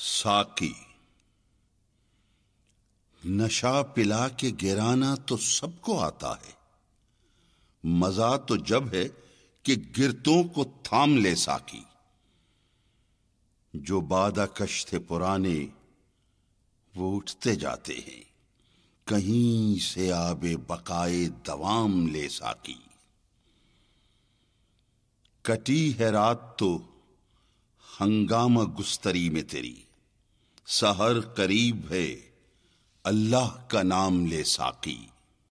ساکی نشا پلا کے گرانا تو سب کو آتا ہے مزہ تو جب ہے کہ گرتوں کو تھام لے ساکی جو بادہ کش تھے پرانے وہ اٹھتے جاتے ہیں کہیں سے آبے بقائے دوام لے ساکی کٹی ہے رات تو ہنگامہ گستری میں تیری سہر قریب ہے اللہ کا نام لے ساکی